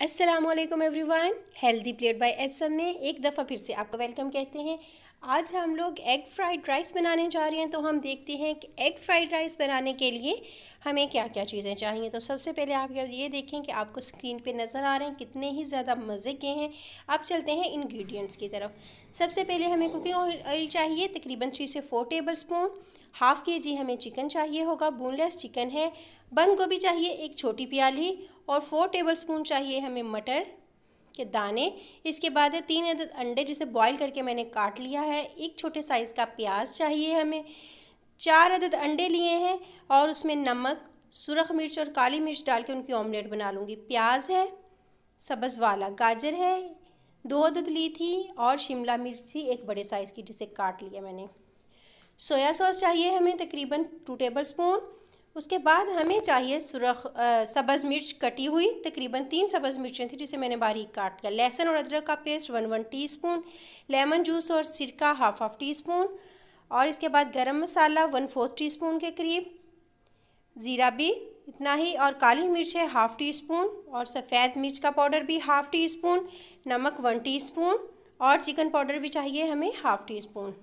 अस्सलाम वालेकुम everyone healthy plate by M में एक दफ़ा फिर से आपका वेलकम कहते हैं आज हम लोग एग फ्राइड राइस बनाने जा रहे हैं तो हम देखते हैं कि एग फ्राइड राइस बनाने के लिए हमें क्या क्या चीज़ें चाहिए तो सबसे पहले आप ये देखें कि आपको स्क्रीन पे नज़र आ रहे हैं कितने ही ज़्यादा मज़े के हैं अब चलते हैं इन्ग्रीडियंट्स की तरफ सबसे पहले हमें कुकिंग ऑयल चाहिए तकरीबन थ्री से फोर टेबल स्पून हाफ़ के जी हमें चिकन चाहिए होगा बोनलेस चिकन है बंद गोभी चाहिए एक छोटी प्याली और फोर टेबलस्पून चाहिए हमें मटर के दाने इसके बाद है तीन अदद अंडे जिसे बॉईल करके मैंने काट लिया है एक छोटे साइज़ का प्याज चाहिए हमें चार अदद अंडे लिए हैं और उसमें नमक सुरख मिर्च और काली मिर्च डाल के उनकी ऑमलेट बना लूँगी प्याज है सब्ज़ वाला गाजर है दो अदद ली थी और शिमला मिर्च थी एक बड़े साइज़ की जिसे काट लिया मैंने सोया सॉस चाहिए हमें तकरीबन टू टेबल स्पून उसके बाद हमें चाहिए सुरख सब्ज़ मिर्च कटी हुई तकरीबन तीन सब्ज़ मिर्चें थी जिसे मैंने बारीक काट कर लहसुन और अदरक का paste one one teaspoon lemon juice और सिरका हाफ हाफ टी स्पून और इसके बाद गरम मसाला वन फोर्थ टी स्पून के करीब ज़ीरा भी इतना ही और काली मिर्च है हाफ़ टी स्पून और सफ़ेद मिर्च का पाउडर भी हाफ़ टी स्पून नमक वन टी स्पून और चिकन पाउडर भी चाहिए हमें हाफ़ टी स्पून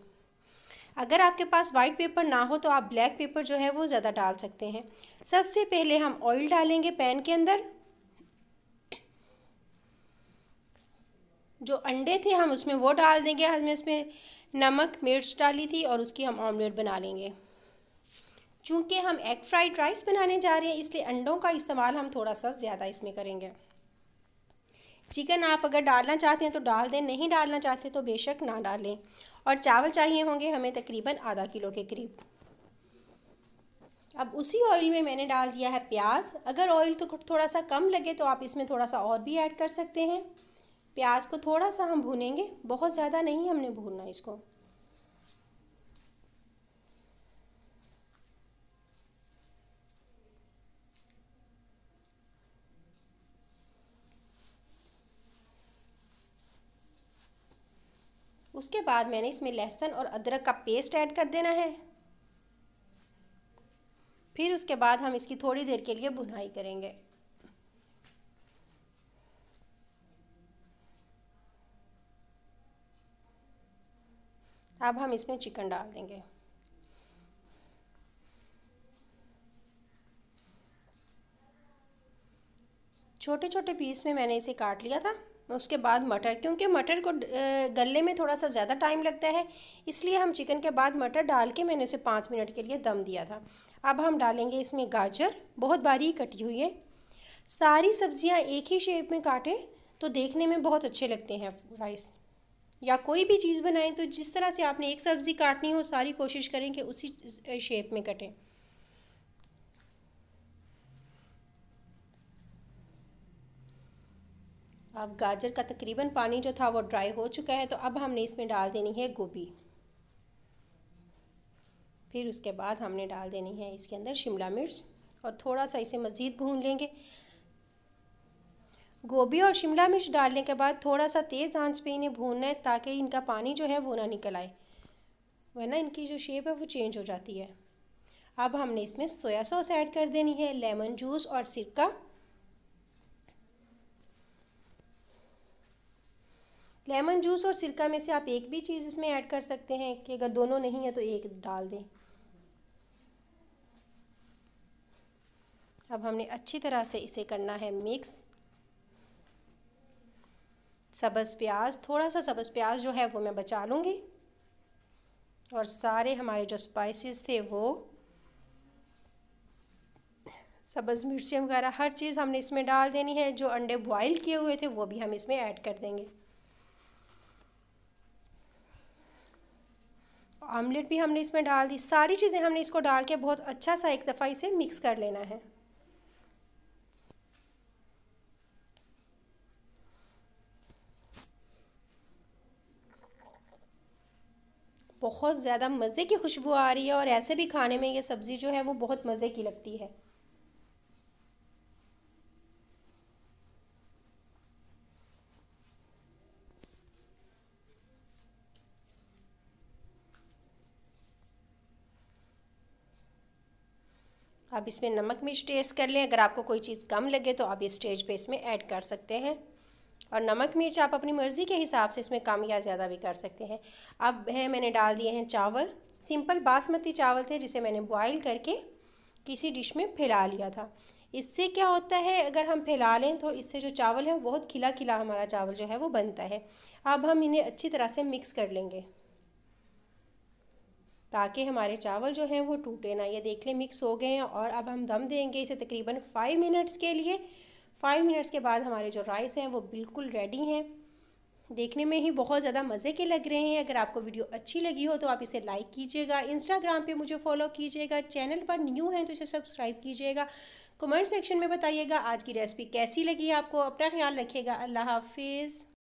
अगर आपके पास वाइट पेपर ना हो तो आप ब्लैक पेपर जो है वो ज़्यादा डाल सकते हैं सबसे पहले हम ऑयल डालेंगे पैन के अंदर जो अंडे थे हम उसमें वो डाल देंगे हमने इसमें नमक मिर्च डाली थी और उसकी हम ऑमलेट बना लेंगे क्योंकि हम एग फ्राइड राइस बनाने जा रहे हैं इसलिए अंडों का इस्तेमाल हम थोड़ा सा ज़्यादा इसमें करेंगे चिकन आप अगर डालना चाहते हैं तो डाल दें नहीं डालना चाहते तो बेशक ना डालें और चावल चाहिए होंगे हमें तकरीबन आधा किलो के करीब अब उसी ऑयल में मैंने डाल दिया है प्याज अगर ऑयल तो थोड़ा सा कम लगे तो आप इसमें थोड़ा सा और भी ऐड कर सकते हैं प्याज को थोड़ा सा हम भूनेंगे बहुत ज़्यादा नहीं हमने भूनना इसको उसके बाद मैंने इसमें लहसुन और अदरक का पेस्ट ऐड कर देना है फिर उसके बाद हम इसकी थोड़ी देर के लिए भुनाई करेंगे अब हम इसमें चिकन डाल देंगे छोटे छोटे पीस में मैंने इसे काट लिया था उसके बाद मटर क्योंकि मटर को गलने में थोड़ा सा ज़्यादा टाइम लगता है इसलिए हम चिकन के बाद मटर डाल के मैंने उसे पाँच मिनट के लिए दम दिया था अब हम डालेंगे इसमें गाजर बहुत बारीक कटी हुई है सारी सब्जियां एक ही शेप में काटें तो देखने में बहुत अच्छे लगते हैं राइस या कोई भी चीज़ बनाएं तो जिस तरह से आपने एक सब्ज़ी काटनी हो सारी कोशिश करें कि उसी शेप में कटें अब गाजर का तकरीबन पानी जो था वो ड्राई हो चुका है तो अब हमने इसमें डाल देनी है गोभी फिर उसके बाद हमने डाल देनी है इसके अंदर शिमला मिर्च और थोड़ा सा इसे मज़ीद भून लेंगे गोभी और शिमला मिर्च डालने के बाद थोड़ा सा तेज़ आंच पे इन्हें भूनना है ताकि इनका पानी जो है वो ना निकल आए वरना इनकी जो शेप है वो चेंज हो जाती है अब हमने इसमें सोया सॉस ऐड कर देनी है लेमन जूस और सिरका लेमन जूस और सिरका में से आप एक भी चीज़ इसमें ऐड कर सकते हैं कि अगर दोनों नहीं है तो एक डाल दें अब हमने अच्छी तरह से इसे करना है मिक्स सब्ज़ प्याज थोड़ा सा सब्ज़ प्याज जो है वो मैं बचा लूँगी और सारे हमारे जो स्पाइसेस थे वो सब्ज़ मिर्ची वगैरह हर चीज़ हमने इसमें डाल देनी है जो अंडे बॉईल किए हुए थे वो भी हम इसमें ऐड कर देंगे आमलेट भी हमने इसमें डाल दी सारी चीज़ें हमने इसको डाल के बहुत अच्छा सा एक दफ़ा इसे मिक्स कर लेना है बहुत ज़्यादा मज़े की खुशबू आ रही है और ऐसे भी खाने में ये सब्ज़ी जो है वो बहुत मज़े की लगती है आप इसमें नमक मिर्च टेस्ट कर लें अगर आपको कोई चीज़ कम लगे तो आप इस स्टेज पे इसमें ऐड कर सकते हैं और नमक मिर्च आप अपनी मर्ज़ी के हिसाब से इसमें कम या ज़्यादा भी कर सकते हैं अब है मैंने डाल दिए हैं चावल सिंपल बासमती चावल थे जिसे मैंने बॉयल करके किसी डिश में फैला लिया था इससे क्या होता है अगर हम फैला लें तो इससे जो चावल है बहुत खिला खिला हमारा चावल जो है वो बनता है अब हम इन्हें अच्छी तरह से मिक्स कर लेंगे ताकि हमारे चावल जो हैं वो टूटे ना ये देख लें मिक्स हो गए हैं और अब हम दम देंगे इसे तकरीबन फाइव मिनट्स के लिए फाइव मिनट्स के बाद हमारे जो राइस हैं वो बिल्कुल रेडी हैं देखने में ही बहुत ज़्यादा मज़े के लग रहे हैं अगर आपको वीडियो अच्छी लगी हो तो आप इसे लाइक कीजिएगा इंस्टाग्राम पे मुझे फॉलो कीजिएगा चैनल पर न्यू हैं तो इसे सब्सक्राइब कीजिएगा कमेंट सेक्शन में बताइएगा आज की रेसिपी कैसी लगी आपको अपना ख्याल रखिएगा अल्लाह हाफिज़